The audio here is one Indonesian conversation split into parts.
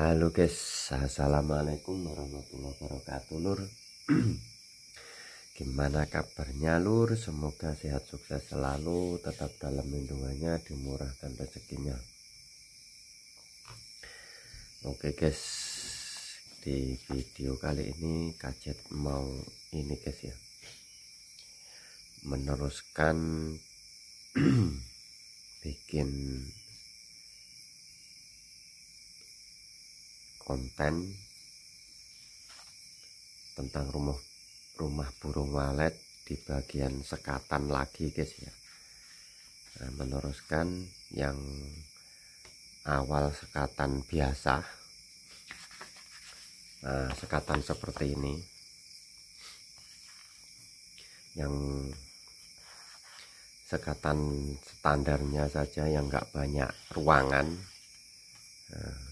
Halo guys, assalamualaikum warahmatullahi wabarakatuh lur. Gimana kabarnya lur? Semoga sehat sukses selalu, tetap dalam lindungannya, dimurahkan rezekinya. Oke guys, di video kali ini kaget mau ini guys ya. Meneruskan bikin konten tentang rumah rumah burung walet di bagian sekatan lagi guys ya nah, meneruskan yang awal sekatan biasa nah, sekatan seperti ini yang sekatan standarnya saja yang enggak banyak ruangan nah,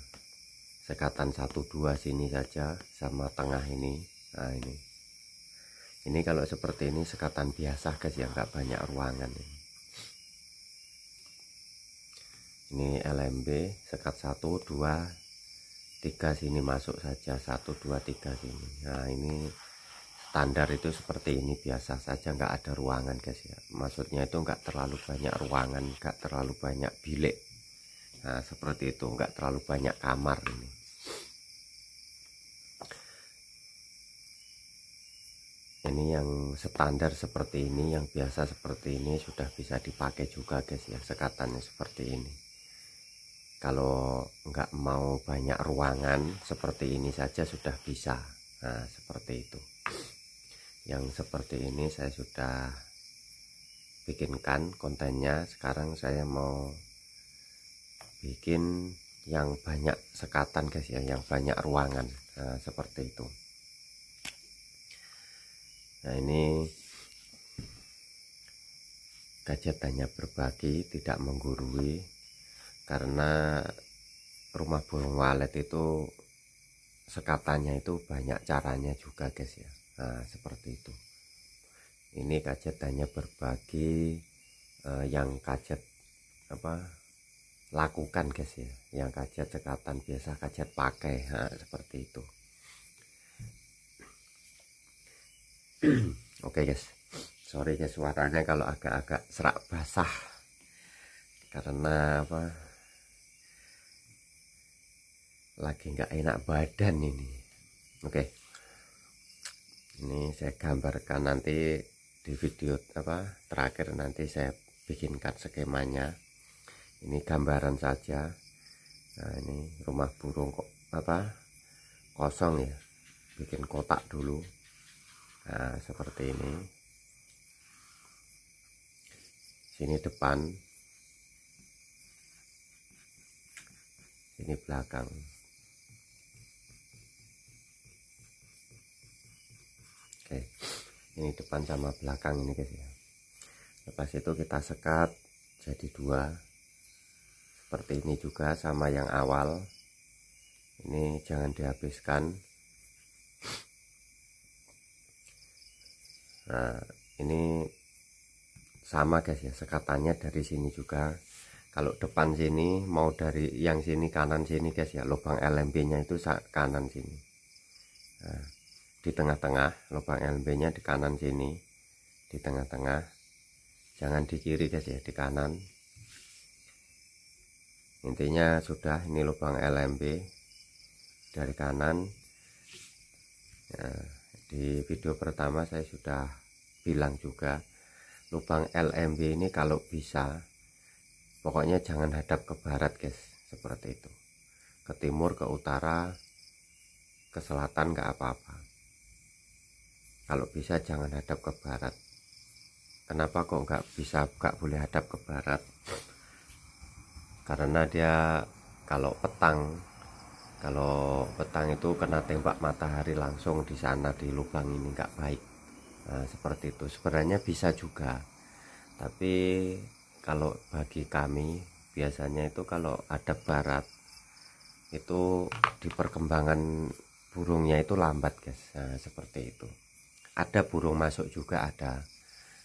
sekatan satu dua sini saja sama tengah ini nah ini ini kalau seperti ini sekatan biasa guys ya nggak banyak ruangan ini ini LMB sekat satu dua tiga sini masuk saja satu dua tiga sini nah ini standar itu seperti ini biasa saja nggak ada ruangan guys ya maksudnya itu nggak terlalu banyak ruangan nggak terlalu banyak bilik nah seperti itu nggak terlalu banyak kamar ini ini yang standar seperti ini yang biasa seperti ini sudah bisa dipakai juga guys ya sekatannya seperti ini kalau nggak mau banyak ruangan seperti ini saja sudah bisa nah seperti itu yang seperti ini saya sudah bikinkan kontennya sekarang saya mau bikin yang banyak sekatan guys ya yang banyak ruangan nah, seperti itu Nah ini kacetannya hanya berbagi tidak menggurui karena rumah burung walet itu sekatannya itu banyak caranya juga guys ya nah, seperti itu ini kacetannya hanya berbagi eh, yang kacet apa lakukan guys ya yang kacet sekatan biasa kacet pakai nah, seperti itu oke okay guys sorry guys suaranya kalau agak-agak serak basah karena apa lagi nggak enak badan ini oke okay. ini saya gambarkan nanti di video apa terakhir nanti saya bikinkan skemanya ini gambaran saja nah ini rumah burung kok apa kosong ya bikin kotak dulu nah, seperti ini sini depan sini belakang oke ini depan sama belakang ini guys ya lepas itu kita sekat jadi dua seperti ini juga sama yang awal ini jangan dihabiskan nah ini sama guys ya sekatannya dari sini juga kalau depan sini mau dari yang sini kanan sini guys ya lubang LMB nya itu kanan sini nah, di tengah-tengah lubang LMB nya di kanan sini di tengah-tengah jangan di kiri guys ya di kanan intinya sudah ini lubang LMB dari kanan Nah, di video pertama saya sudah bilang juga lubang LMB ini kalau bisa pokoknya jangan hadap ke barat guys seperti itu ke timur ke utara ke selatan nggak apa-apa kalau bisa jangan hadap ke barat kenapa kok nggak bisa nggak boleh hadap ke barat karena dia kalau petang kalau petang itu kena tembak matahari langsung di sana di lubang ini nggak baik nah, seperti itu sebenarnya bisa juga tapi kalau bagi kami biasanya itu kalau ada barat itu di perkembangan burungnya itu lambat guys nah, seperti itu ada burung masuk juga ada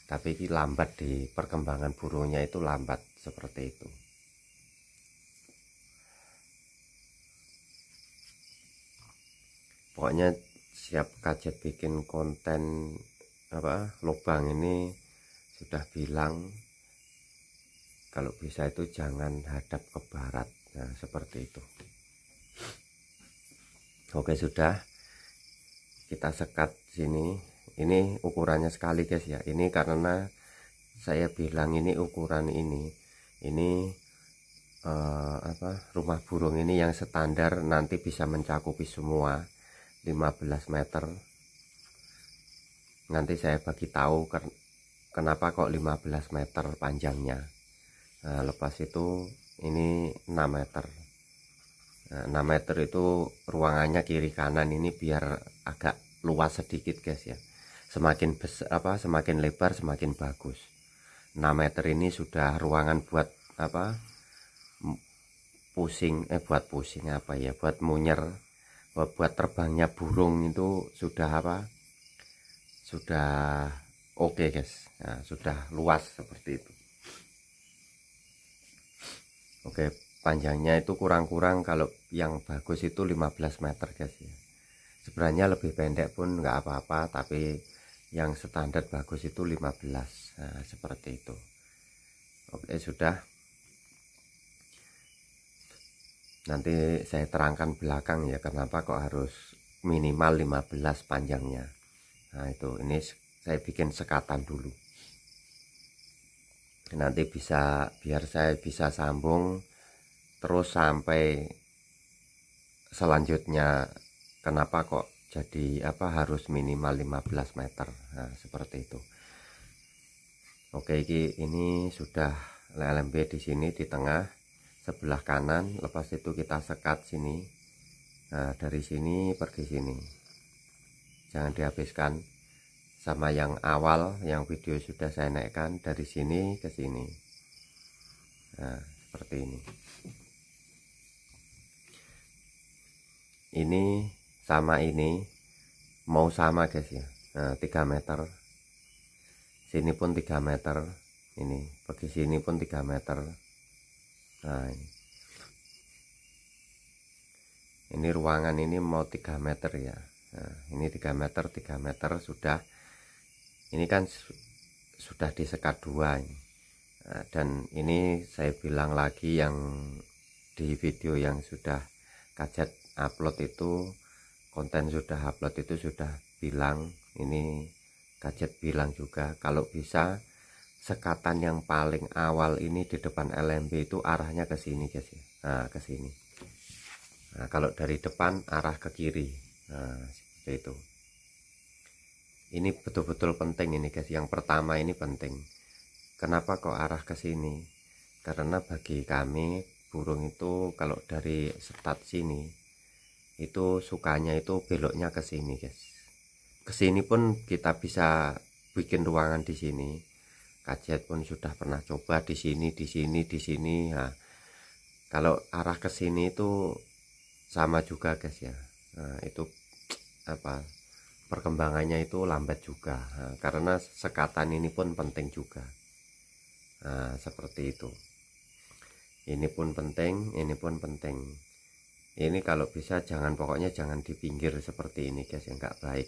tapi lambat di perkembangan burungnya itu lambat seperti itu pokoknya siap kajet bikin konten apa lubang ini sudah bilang kalau bisa itu jangan hadap ke barat nah seperti itu oke sudah kita sekat sini ini ukurannya sekali guys ya ini karena saya bilang ini ukuran ini ini eh, apa rumah burung ini yang standar nanti bisa mencakupi semua 15 meter nanti saya bagi tahu kenapa kok 15 meter panjangnya nah, lepas itu ini 6 meter nah, 6 meter itu ruangannya kiri kanan ini biar agak luas sedikit guys ya semakin besar apa semakin lebar semakin bagus 6 meter ini sudah ruangan buat apa pusing eh buat pusing apa ya buat munyer buat terbangnya burung itu sudah apa sudah oke okay guys nah, sudah luas seperti itu oke okay, panjangnya itu kurang-kurang kalau yang bagus itu 15 meter guys ya sebenarnya lebih pendek pun nggak apa-apa tapi yang standar bagus itu 15 nah, seperti itu oke okay, sudah nanti saya terangkan belakang ya kenapa kok harus minimal 15 panjangnya nah itu ini saya bikin sekatan dulu nanti bisa biar saya bisa sambung terus sampai selanjutnya kenapa kok jadi apa harus minimal 15 meter nah seperti itu Oke ini sudah LMB di sini di tengah sebelah kanan lepas itu kita sekat sini nah dari sini pergi sini jangan dihabiskan sama yang awal yang video sudah saya naikkan dari sini ke sini nah seperti ini ini sama ini mau sama guys ya nah, 3 meter sini pun 3 meter ini pergi sini pun 3 meter Nah, ini ruangan ini mau 3 meter ya. Nah, ini 3 meter, 3 meter sudah. Ini kan su sudah disekat dua. Ini. Nah, dan ini saya bilang lagi yang di video yang sudah kajet upload itu konten sudah upload itu sudah bilang ini kajet bilang juga kalau bisa sekatan yang paling awal ini di depan LMB itu arahnya ke sini guys ya nah, ke sini nah, kalau dari depan arah ke kiri nah, seperti itu ini betul-betul penting ini guys yang pertama ini penting kenapa kok arah ke sini karena bagi kami burung itu kalau dari start sini itu sukanya itu beloknya ke sini guys ke sini pun kita bisa bikin ruangan di sini Kajet pun sudah pernah coba di sini di sini di sini nah, kalau arah ke sini itu sama juga guys ya nah, itu apa perkembangannya itu lambat juga nah, karena sekatan ini pun penting juga nah, seperti itu ini pun penting ini pun penting ini kalau bisa jangan pokoknya jangan di pinggir seperti ini guys ya nggak baik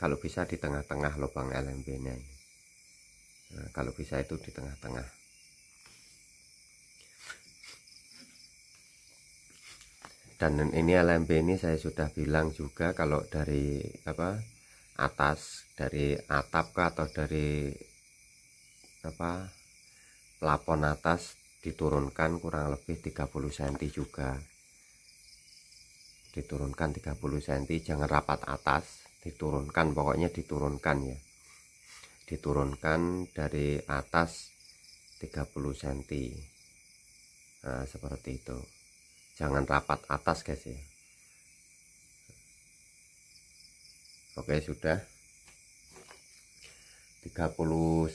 kalau bisa di tengah-tengah lubang LMB nya nah, kalau bisa itu di tengah-tengah dan ini LMB ini saya sudah bilang juga kalau dari apa atas dari atap ke atau dari apa plafon atas diturunkan kurang lebih 30 cm juga diturunkan 30 cm jangan rapat atas diturunkan pokoknya diturunkan ya diturunkan dari atas 30 cm nah, seperti itu jangan rapat atas guys ya oke sudah 30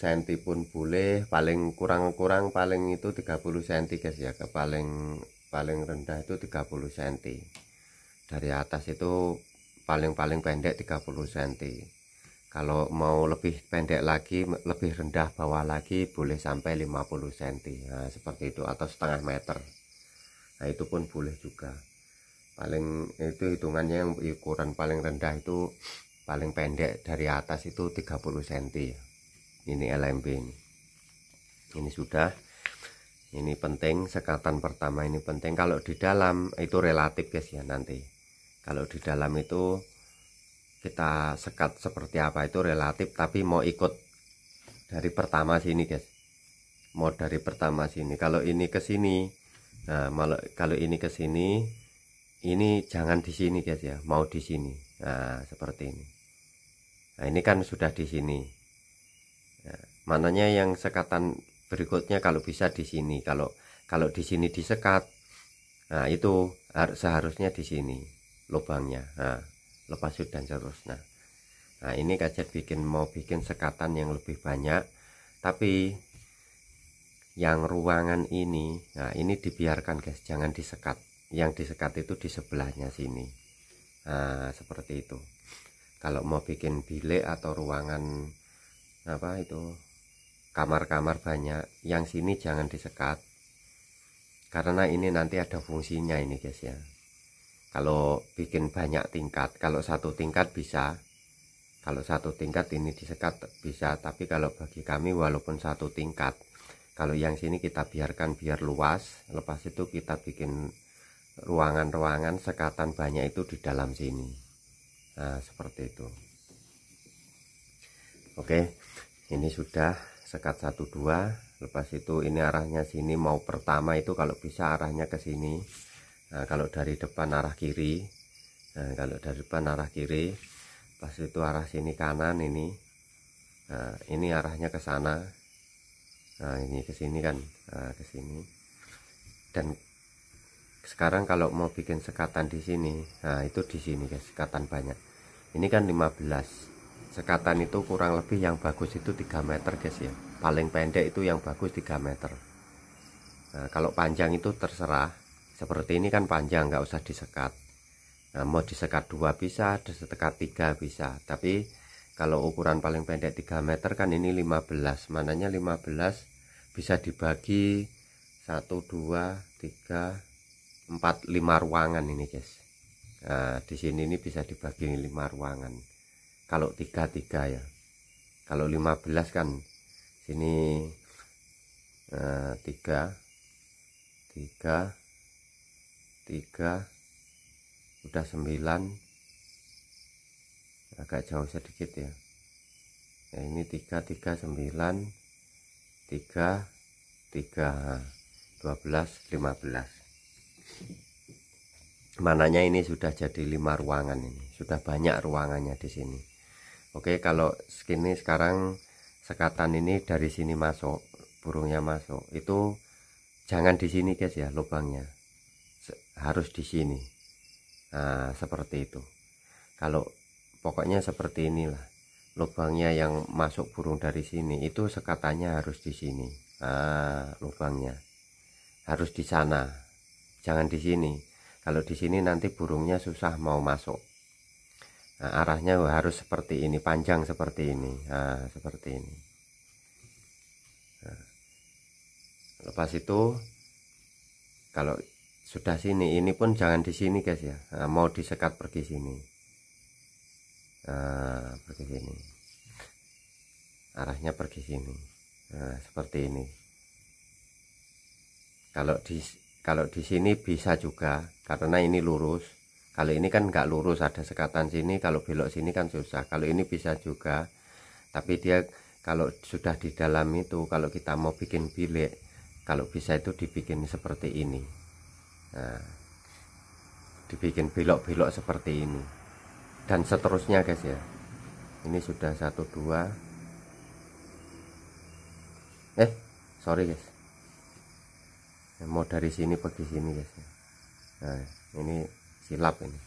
cm pun boleh paling kurang-kurang paling itu 30 cm guys ya ke paling paling rendah itu 30 cm dari atas itu paling-paling pendek 30 cm kalau mau lebih pendek lagi lebih rendah bawah lagi boleh sampai 50 cm nah, seperti itu atau setengah meter nah itu pun boleh juga paling itu hitungannya yang ukuran paling rendah itu paling pendek dari atas itu 30 cm ini LMB ini ini sudah ini penting sekatan pertama ini penting kalau di dalam itu relatif guys ya nanti kalau di dalam itu kita sekat seperti apa itu relatif tapi mau ikut dari pertama sini guys mau dari pertama sini kalau ini ke sini nah kalau ini ke sini ini jangan di sini guys ya mau di sini nah seperti ini nah ini kan sudah di sini nah, mananya yang sekatan berikutnya kalau bisa di sini kalau kalau di sini disekat nah itu seharusnya di sini lubangnya nah lepas dan seterusnya nah ini kajet bikin mau bikin sekatan yang lebih banyak tapi yang ruangan ini nah ini dibiarkan guys jangan disekat yang disekat itu di sebelahnya sini nah seperti itu kalau mau bikin bilik atau ruangan apa itu kamar-kamar banyak yang sini jangan disekat karena ini nanti ada fungsinya ini guys ya kalau bikin banyak tingkat kalau satu tingkat bisa kalau satu tingkat ini disekat bisa tapi kalau bagi kami walaupun satu tingkat kalau yang sini kita biarkan biar luas lepas itu kita bikin ruangan-ruangan sekatan banyak itu di dalam sini nah seperti itu oke ini sudah sekat satu dua. lepas itu ini arahnya sini mau pertama itu kalau bisa arahnya ke sini Nah, kalau dari depan arah kiri, nah, kalau dari depan arah kiri, pas itu arah sini kanan ini, nah, ini arahnya ke sana, nah ini ke sini kan, nah, ke sini. Dan sekarang kalau mau bikin sekatan di sini, nah itu di sini guys, sekatan banyak. Ini kan 15. Sekatan itu kurang lebih yang bagus itu 3 meter guys ya. Paling pendek itu yang bagus 3 meter. Nah, kalau panjang itu terserah seperti ini kan panjang nggak usah disekat nah, mau disekat dua bisa disekat tiga bisa tapi kalau ukuran paling pendek 3 meter kan ini 15 mananya 15 bisa dibagi 1 2 3 4 5 ruangan ini guys nah di sini ini bisa dibagi 5 ruangan kalau 3 3 ya kalau 15 kan sini eh, 3 3 tiga udah sembilan agak jauh sedikit ya nah ini tiga tiga sembilan tiga tiga dua belas lima belas mananya ini sudah jadi lima ruangan ini sudah banyak ruangannya di sini Oke kalau sini sekarang sekatan ini dari sini masuk burungnya masuk itu jangan di sini guys ya lubangnya harus di sini nah, seperti itu kalau pokoknya seperti inilah lubangnya yang masuk burung dari sini itu sekatanya harus di sini nah, lubangnya harus di sana jangan di sini kalau di sini nanti burungnya susah mau masuk nah, arahnya harus seperti ini panjang seperti ini nah, seperti ini nah. lepas itu kalau sudah sini ini pun jangan di sini guys ya nah, mau disekat pergi sini nah, pergi sini arahnya pergi sini nah, seperti ini kalau di kalau di sini bisa juga karena ini lurus kalau ini kan nggak lurus ada sekatan sini kalau belok sini kan susah kalau ini bisa juga tapi dia kalau sudah di dalam itu kalau kita mau bikin bilik kalau bisa itu dibikin seperti ini nah, dibikin belok-belok seperti ini dan seterusnya guys ya ini sudah satu dua eh sorry guys mau dari sini pergi sini guys nah ini silap ini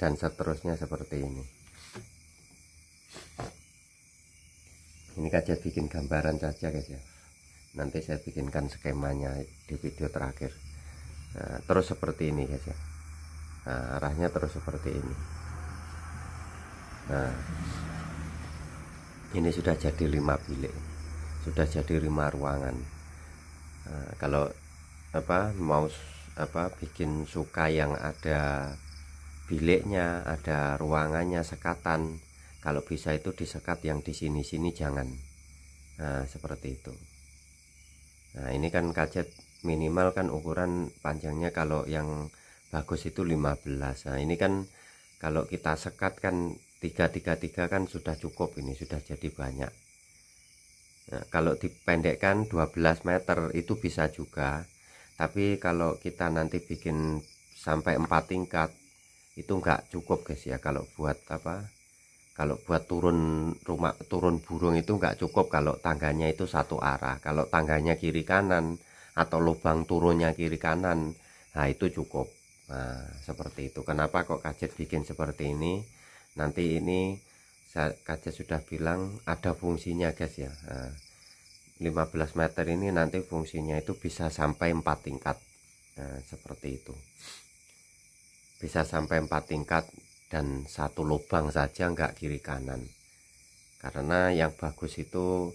dan seterusnya seperti ini ini kaca bikin gambaran saja guys ya nanti saya bikinkan skemanya di video terakhir nah, terus seperti ini guys ya nah, arahnya terus seperti ini nah ini sudah jadi lima bilik sudah jadi lima ruangan nah, kalau apa mau apa bikin suka yang ada biliknya ada ruangannya sekatan kalau bisa itu disekat yang di sini-sini jangan nah seperti itu Nah ini kan kacet minimal kan ukuran panjangnya kalau yang bagus itu 15 Nah ini kan kalau kita sekat kan 333 kan sudah cukup ini sudah jadi banyak nah, Kalau dipendekkan 12 meter itu bisa juga Tapi kalau kita nanti bikin sampai 4 tingkat itu nggak cukup guys ya kalau buat apa kalau buat turun rumah turun burung itu nggak cukup kalau tangganya itu satu arah kalau tangganya kiri kanan atau lubang turunnya kiri kanan nah itu cukup nah, seperti itu kenapa kok kajet bikin seperti ini nanti ini kajet sudah bilang ada fungsinya guys ya nah, 15 meter ini nanti fungsinya itu bisa sampai 4 tingkat nah, seperti itu bisa sampai 4 tingkat dan satu lubang saja nggak kiri kanan karena yang bagus itu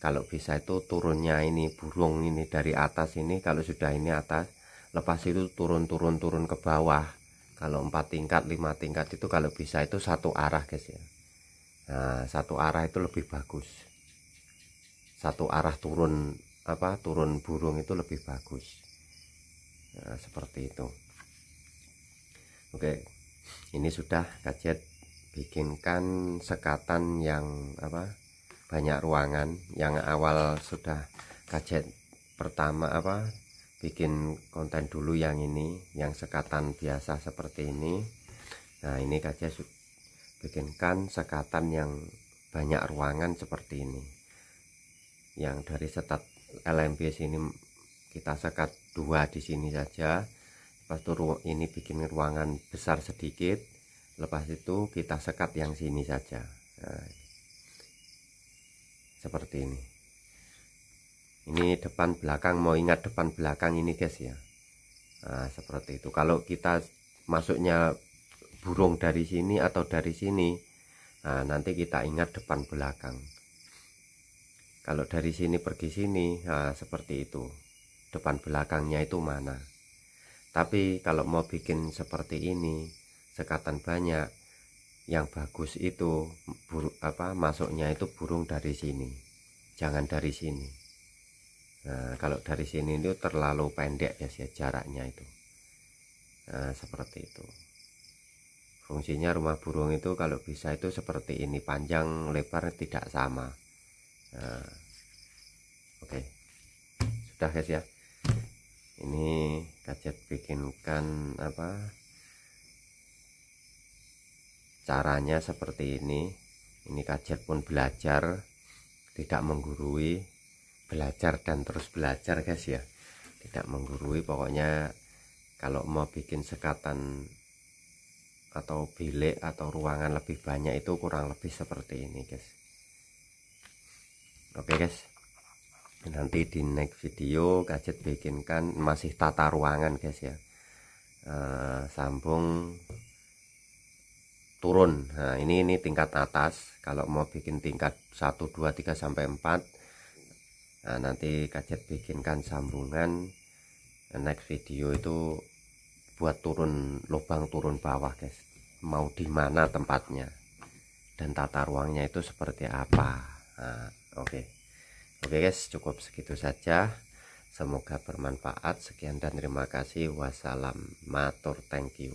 kalau bisa itu turunnya ini burung ini dari atas ini kalau sudah ini atas lepas itu turun-turun turun ke bawah kalau empat tingkat lima tingkat itu kalau bisa itu satu arah guys ya nah satu arah itu lebih bagus satu arah turun apa turun burung itu lebih bagus nah, seperti itu oke ini sudah gadget bikinkan sekatan yang apa banyak ruangan yang awal sudah gadget pertama apa bikin konten dulu yang ini yang sekatan biasa seperti ini nah ini gadget bikinkan sekatan yang banyak ruangan seperti ini yang dari setat LMB sini kita sekat dua di sini saja lepas itu ini bikin ruangan besar sedikit lepas itu kita sekat yang sini saja nah, seperti ini ini depan belakang mau ingat depan belakang ini guys ya nah, seperti itu kalau kita masuknya burung dari sini atau dari sini nah, nanti kita ingat depan belakang kalau dari sini pergi sini nah, seperti itu depan belakangnya itu mana tapi kalau mau bikin seperti ini, sekatan banyak, yang bagus itu buru, apa masuknya itu burung dari sini. Jangan dari sini. Nah, kalau dari sini itu terlalu pendek ya sih jaraknya itu. Nah, seperti itu. Fungsinya rumah burung itu kalau bisa itu seperti ini panjang lebar tidak sama. Nah, Oke, okay. sudah guys ya ini kacet bikinkan apa caranya seperti ini ini kacet pun belajar tidak menggurui belajar dan terus belajar guys ya tidak menggurui pokoknya kalau mau bikin sekatan atau bilik atau ruangan lebih banyak itu kurang lebih seperti ini guys oke okay, guys nanti di next video gadget bikinkan masih tata ruangan guys ya uh, sambung turun nah ini ini tingkat atas kalau mau bikin tingkat 1 2 3 sampai 4 nah nanti gadget bikinkan sambungan next video itu buat turun lubang turun bawah guys mau di mana tempatnya dan tata ruangnya itu seperti apa nah, oke okay. Oke guys, cukup segitu saja. Semoga bermanfaat. Sekian dan terima kasih. Wassalam. Matur thank you.